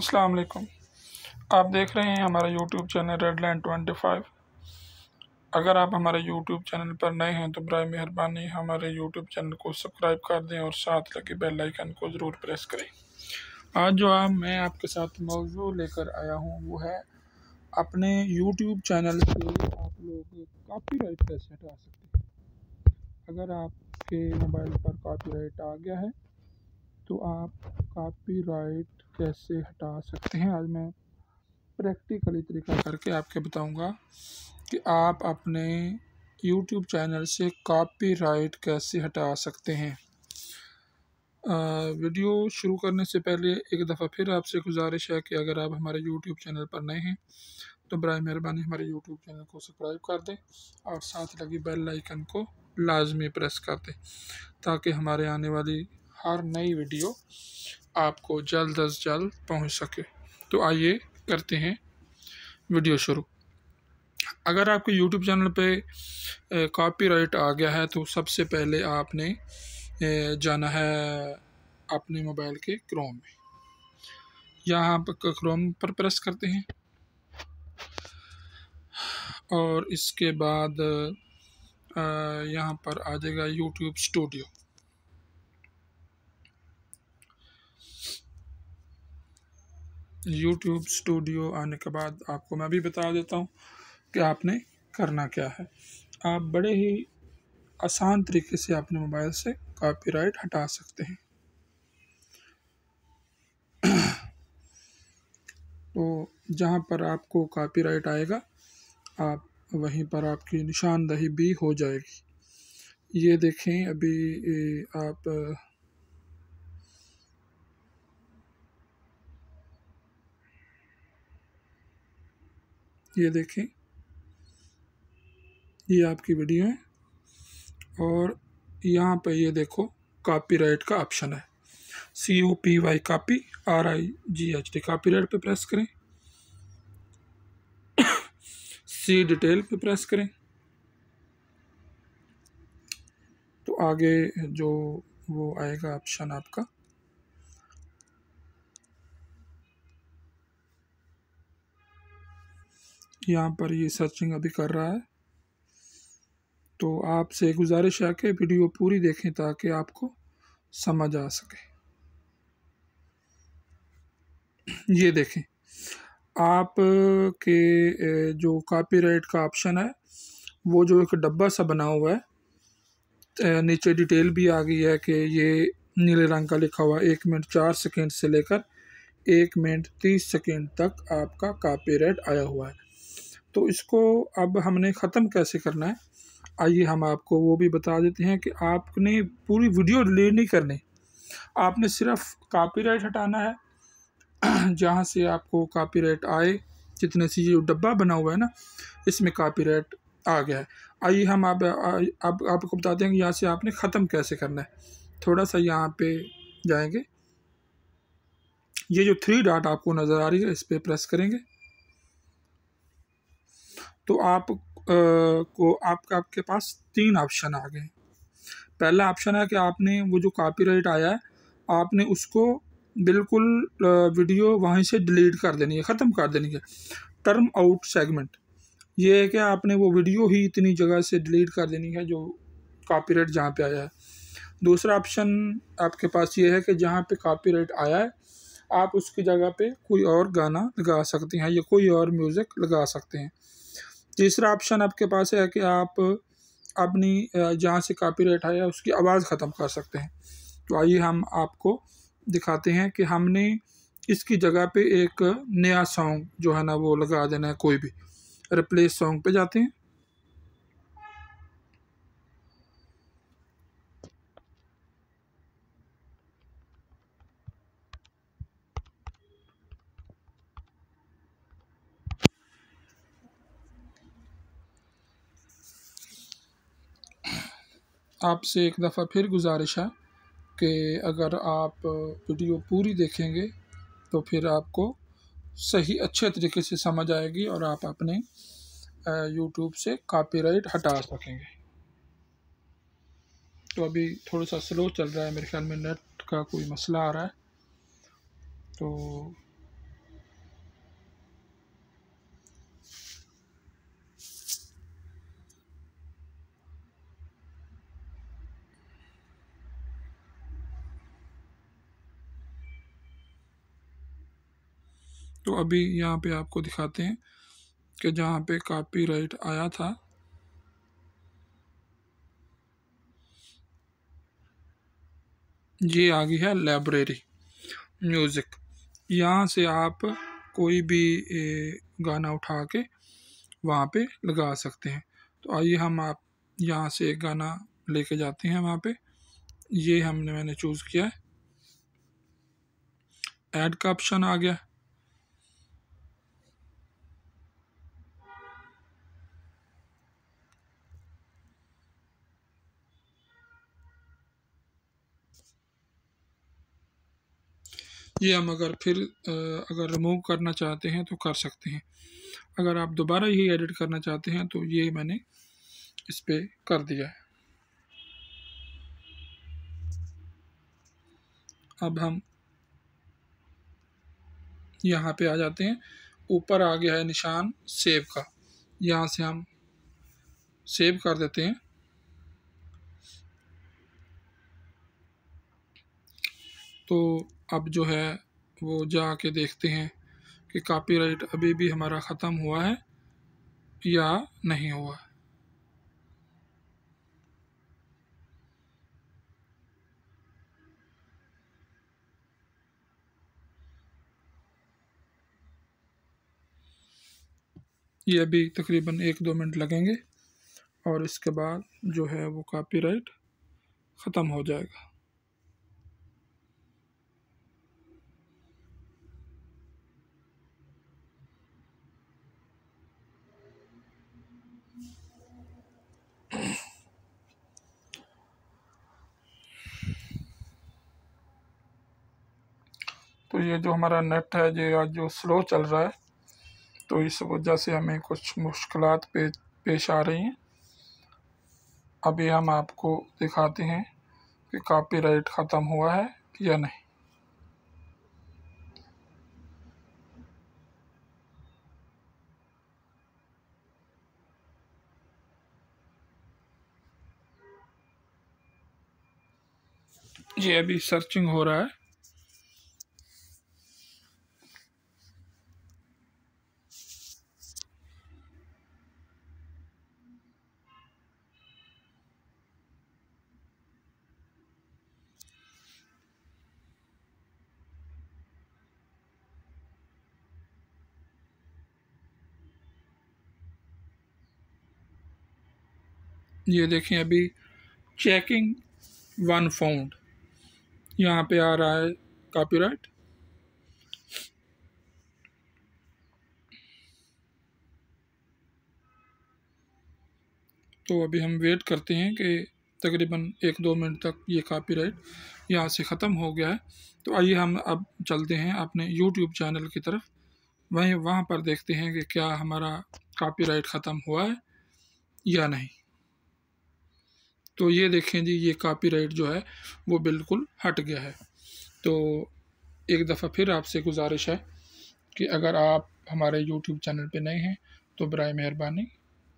असलम आप देख रहे हैं हमारा YouTube channel red line twenty five अगर आप हमारे यूट्यूब चैनल पर नए हैं तो बर मेहरबानी हमारे यूट्यूब चैनल को सब्सक्राइब कर दें और साथ लगे बेल आइकन को ज़रूर प्रेस करें आज जो आप मैं आपके साथ मौजू लेकर आया हूँ वो है अपने यूट्यूब चैनल से आप लोग काफ़ी राइट कैसे हटा सकते हैं अगर आपके मोबाइल पर काफ़ी राइट आ गया है तो आप कॉपीराइट कैसे हटा सकते हैं आज मैं प्रैक्टिकली तरीका करके आपके बताऊंगा कि आप अपने यूट्यूब चैनल से कॉपीराइट कैसे हटा सकते हैं आ, वीडियो शुरू करने से पहले एक दफ़ा फिर आपसे गुजारिश है कि अगर आप हमारे यूट्यूब चैनल पर नए हैं तो बर मेहरबानी हमारे यूट्यूब चैनल को सब्सक्राइब कर दें और साथ लगी बेल आइकन को लाजमी प्रेस कर दें ताकि हमारे आने वाली हर नई वीडियो आपको जल्द अज जल्द पहुंच सके तो आइए करते हैं वीडियो शुरू अगर आपके यूट्यूब चैनल पे कॉपीराइट आ गया है तो सबसे पहले आपने जाना है अपने मोबाइल के क्रोम में यहाँ पर क्रोम पर प्रेस करते हैं और इसके बाद यहाँ पर आ जाएगा यूट्यूब स्टूडियो यूट्यूब स्टूडियो आने के बाद आपको मैं भी बता देता हूँ कि आपने करना क्या है आप बड़े ही आसान तरीके से अपने मोबाइल से कॉपीराइट हटा सकते हैं तो जहाँ पर आपको कॉपीराइट आएगा आप वहीं पर आपकी निशानदही भी हो जाएगी ये देखें अभी आप ये देखें ये आपकी वीडियो है और यहाँ पे ये देखो कॉपीराइट का ऑप्शन है C O P Y copy R I G H D copy पे प्रेस करें सी डिटेल पे प्रेस करें तो आगे जो वो आएगा ऑप्शन आपका यहाँ पर ये सर्चिंग अभी कर रहा है तो आपसे गुजारिश है कि वीडियो पूरी देखें ताकि आपको समझ आ सके ये देखें आप के जो कॉपीराइट का ऑप्शन है वो जो एक डब्बा सा बना हुआ है नीचे डिटेल भी आ गई है कि ये नीले रंग का लिखा हुआ एक मिनट चार सेकेंड से लेकर एक मिनट तीस सेकेंड तक आपका कॉपीराइट आया हुआ है तो इसको अब हमने ख़त्म कैसे करना है आइए हम आपको वो भी बता देते हैं कि आपने पूरी वीडियो डिलीट नहीं करनी आपने सिर्फ कॉपीराइट हटाना है जहाँ से आपको कॉपीराइट आए जितने से ये डब्बा बना हुआ है ना इसमें कॉपीराइट आ गया है आइए हम आप, आप आपको बता देंगे यहाँ से आपने ख़त्म कैसे करना है थोड़ा सा यहाँ पे जाएंगे ये जो थ्री डॉट आपको नज़र आ रही है इस पर प्रेस करेंगे तो आप आ, को आपका आपके पास तीन ऑप्शन आ गए पहला ऑप्शन है कि आपने वो जो कॉपीराइट आया है आपने उसको बिल्कुल वीडियो वहीं से डिलीट कर देनी है ख़त्म कर देनी है टर्म आउट सेगमेंट ये है कि आपने वो वीडियो ही इतनी जगह से डिलीट कर देनी है जो कॉपीराइट जहाँ पे आया है दूसरा ऑप्शन आपके पास ये है कि जहाँ पे कॉपीराइट आया है आप उसकी जगह पे कोई और गाना लगा सकते हैं या कोई और म्यूज़िक लगा सकते हैं तीसरा ऑप्शन आपके पास है कि आप अपनी जहाँ से कापी रेट आया उसकी आवाज़ ख़त्म कर सकते हैं तो आइए हम आपको दिखाते हैं कि हमने इसकी जगह पे एक नया सॉन्ग जो है ना वो लगा देना है कोई भी रिप्लेस सॉन्ग पे जाते हैं आपसे एक दफ़ा फिर गुजारिश है कि अगर आप वीडियो पूरी देखेंगे तो फिर आपको सही अच्छे तरीके से समझ आएगी और आप अपने यूट्यूब से कॉपीराइट हटा सकेंगे तो अभी थोड़ा सा स्लो चल रहा है मेरे ख्याल में नेट का कोई मसला आ रहा है तो तो अभी यहाँ पे आपको दिखाते हैं कि जहाँ पे कॉपीराइट आया था ये आ गई है लाइब्रेरी म्यूज़िक यहाँ से आप कोई भी गाना उठा के वहाँ पे लगा सकते हैं तो आइए हम आप यहाँ से एक गाना लेके जाते हैं वहाँ पे ये हमने मैंने चूज़ किया है ऐड का ऑप्शन आ गया ये हम अगर फिर अगर रिमूव करना चाहते हैं तो कर सकते हैं अगर आप दोबारा यही एडिट करना चाहते हैं तो ये मैंने इस पर कर दिया है अब हम यहाँ पे आ जाते हैं ऊपर आ गया है निशान सेव का यहाँ से हम सेव कर देते हैं तो अब जो है वो जा के देखते हैं कि कॉपीराइट अभी भी हमारा ख़त्म हुआ है या नहीं हुआ है ये अभी तकरीबन एक दो मिनट लगेंगे और इसके बाद जो है वो कॉपीराइट ख़त्म हो जाएगा तो ये जो हमारा नेट है ये आज जो स्लो चल रहा है तो इस वजह से हमें कुछ मुश्किल पे, पेश आ रही हैं अभी हम आपको दिखाते हैं कि कॉपीराइट ख़त्म हुआ है या नहीं ये अभी सर्चिंग हो रहा है ये देखें अभी चेकिंग वन फाउंड यहाँ पे आ रहा है कॉपीराइट तो अभी हम वेट करते हैं कि तकरीबन एक दो मिनट तक ये कॉपीराइट यहाँ से ख़त्म हो गया है तो आइए हम अब चलते हैं अपने यूट्यूब चैनल की तरफ वहीं वहाँ पर देखते हैं कि क्या हमारा कॉपीराइट ख़त्म हुआ है या नहीं तो ये देखें जी ये कॉपीराइट जो है वो बिल्कुल हट गया है तो एक दफ़ा फिर आपसे गुजारिश है कि अगर आप हमारे यूट्यूब चैनल पे नए हैं तो बर मेहरबानी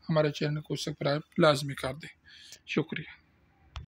हमारे चैनल को सब्सक्राइब लाजमी कर दें शुक्रिया